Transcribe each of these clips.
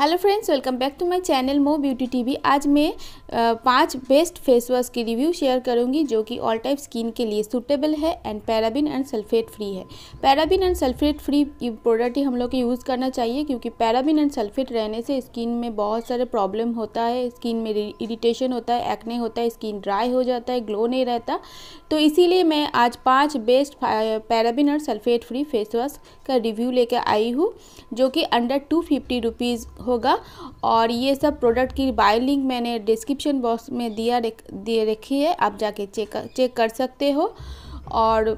hello friends welcome back to my channel mo beauty TV आज मैं पांच best face wash की review share करूंगी जो कि ऑल टाइप स्किन के लिए सूटेबल है and paraben and sulphate free है paraben and sulphate free product ही हम लोग को यूज़ करना चाहिए क्योंकि पैराबिन एंड सल्फेट रहने से स्किन में बहुत सारे प्रॉब्लम होता है स्किन में इरीटेशन होता है एक्ने होता है स्किन ड्राई हो जाता है ग्लो नहीं रहता तो इसीलिए मैं आज पाँच बेस्ट पैराबिन और सल्फेट फ्री फेस वॉश का रिव्यू लेकर आई हूँ जो कि अंडर टू फिफ्टी होगा और ये सब प्रोडक्ट की बाय लिंक मैंने डिस्क्रिप्शन बॉक्स में दिया दे रखी है आप जाके चेक चेक कर सकते हो और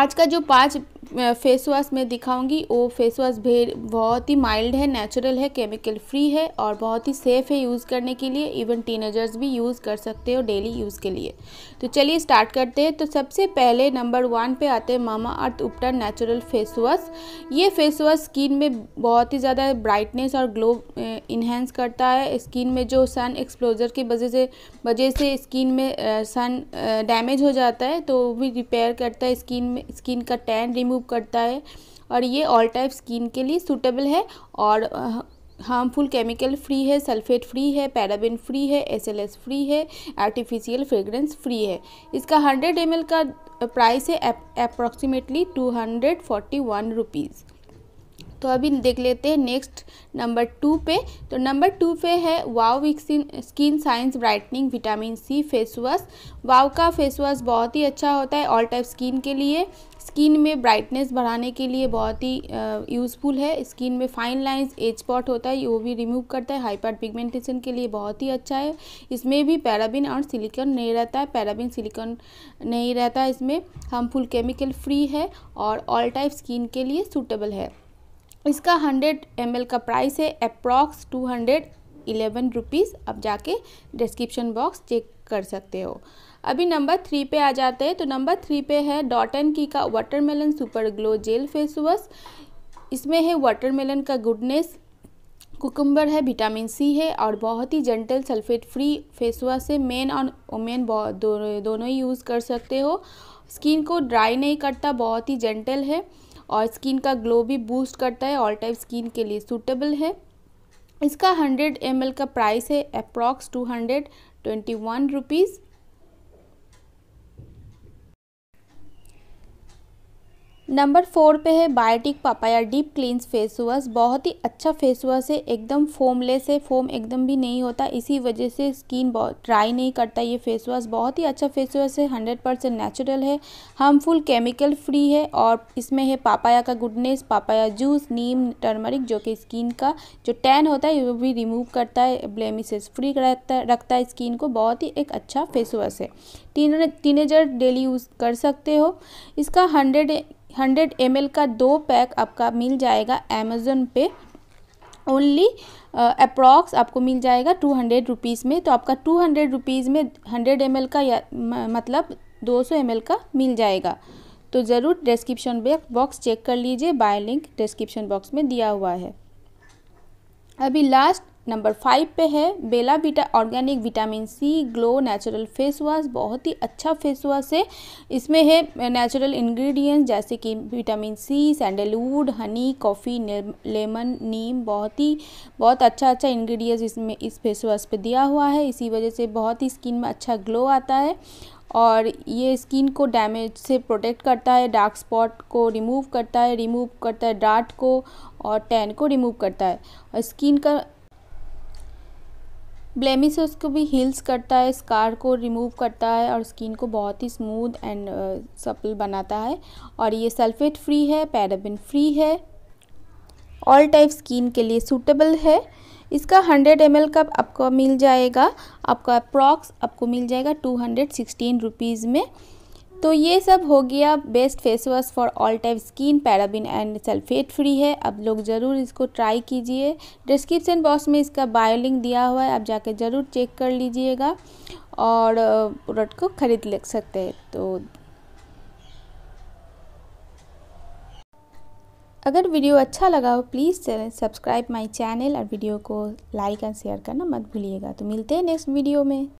आज का जो पाँच फेस वॉश मैं दिखाऊंगी वो फेस वॉश बहुत ही माइल्ड है नेचुरल है केमिकल फ्री है और बहुत ही सेफ़ है यूज़ करने के लिए इवन टीनेजर्स भी यूज़ कर सकते हो डेली यूज़ के लिए तो चलिए स्टार्ट करते हैं तो सबसे पहले नंबर वन पे आते हैं Mamaearth Ubtan natural face wash ये फेस वॉश स्किन में बहुत ही ज़्यादा ब्राइटनेस और ग्लो इन्हेंस करता है स्किन में जो सन एक्सप्लोजर की वजह से वजह से स्किन में सन डैमेज हो जाता है तो भी रिपेयर करता है स्किन में स्किन का टैन रिमूव सूप करता है और ये ऑल टाइप स्किन के लिए सूटेबल है और हार्मफुल केमिकल फ्री है सल्फेट फ्री है पैराबिन फ्री है एसएलएस फ्री है आर्टिफिशियल फ्रेगरेंस फ्री है इसका 100 एम का प्राइस है approximately two hundred forty one rupees तो अभी देख लेते हैं नेक्स्ट नंबर टू पे तो नंबर टू पे है वाव विक्सिन skin science brightening vitamin C face wash वाव का फेस वॉश बहुत ही अच्छा होता है ऑल टाइप स्किन के लिए स्किन में ब्राइटनेस बढ़ाने के लिए बहुत ही यूज़फुल है स्किन में फाइन लाइंस एज स्पॉट होता है वो भी रिमूव करता है हाइपर पिगमेंटेशन के लिए बहुत ही अच्छा है इसमें भी पैराबिन और सिलिकॉन नहीं रहता है पैराबिन सिलिकॉन नहीं रहता है इसमें हार्मफुल केमिकल फ्री है और ऑल टाइप स्किन के लिए सूटेबल है इसका 100 एम का प्राइस है approx two hundred eleven rupees अब जाके डिस्क्रिप्शन बॉक्स चेक कर सकते हो अभी नंबर थ्री पे आ जाते हैं तो नंबर थ्री पे है डॉट एन की का watermelon super glow gel face wash इसमें है वाटरमेलन का गुडनेस कुकम्बर है विटामिन सी है और बहुत ही gentle sulphate free face wash है मेन और वोमेन दोनों ही यूज़ कर सकते हो स्किन को ड्राई नहीं करता बहुत ही जेंटल है और स्किन का ग्लो भी बूस्ट करता है ऑल टाइप स्किन के लिए सूटेबल है इसका 100 एम का प्राइस है approx two hundred twenty one rupees number four पे है Biotique papaya deep cleanse face wash बहुत ही अच्छा फेस वॉश है एकदम फोमलेस है फोम एकदम भी नहीं होता इसी वजह से स्किन बहुत ड्राई नहीं करता ये फेस वॉश बहुत ही अच्छा फेस वॉश है हंड्रेड परसेंट नेचुरल है हार्मफुल केमिकल फ्री है और इसमें है पापाया का goodness papaya juice neem turmeric जो कि स्किन का जो टैन होता है वो भी रिमूव करता है ब्लेमिसेस फ्री रहता रखता है स्किन को बहुत ही एक अच्छा फेस वॉश है टीनेजर डेली यूज़ कर सकते हो इसका हंड्रेड हंड्रेड एम का दो पैक आपका मिल जाएगा अमेज़ोन पे ओनली अप्रॉक्स uh, आपको मिल जाएगा टू हंड्रेड रुपीज़ में तो आपका टू हंड्रेड रुपीज़ में हंड्रेड एम का या म, मतलब दो सौ एम का मिल जाएगा तो ज़रूर डिस्क्रिप्शन बॉक्स चेक कर लीजिए बाय लिंक डिस्क्रिप्शन बॉक्स में दिया हुआ है अभी लास्ट नंबर फाइव पे है Bella Vita organic vitamin C glow natural face wash बहुत ही अच्छा फेस वॉश है इसमें है नेचुरल इंग्रेडिएंट्स जैसे कि vitamin C sandalwood honey coffee lemon neem बहुत ही बहुत अच्छा अच्छा इंग्रेडिएंट्स इसमें इस फेस वॉश पे दिया हुआ है इसी वजह से बहुत ही स्किन में अच्छा ग्लो आता है और ये स्किन को डैमेज से प्रोटेक्ट करता है डार्क स्पॉट को रिमूव करता है रिमूव करता है डार्ट को और टैन को रिमूव करता है और स्किन का ब्लेमिश है उसको भी हील्स करता है स्कार को रिमूव करता है और स्किन को बहुत ही स्मूथ एंड सपल बनाता है और ये सल्फेट फ्री है पैराबिन फ्री है ऑल टाइप स्किन के लिए सूटेबल है इसका 100 एम का आपको मिल जाएगा आपका प्रॉक्स आपको मिल जाएगा टू हंड्रेड में तो ये सब हो गया best face wash for all type skin paraben and sulphate free है अब लोग ज़रूर इसको ट्राई कीजिए डिस्क्रिप्शन बॉक्स में इसका बायोलिंक दिया हुआ है आप जाके ज़रूर चेक कर लीजिएगा और प्रोडक्ट को ख़रीद ले सकते हैं तो अगर वीडियो अच्छा लगा हो प्लीज़ सब्सक्राइब माय चैनल और वीडियो को लाइक एंड शेयर करना मत भूलिएगा तो मिलते हैं नेक्स्ट वीडियो में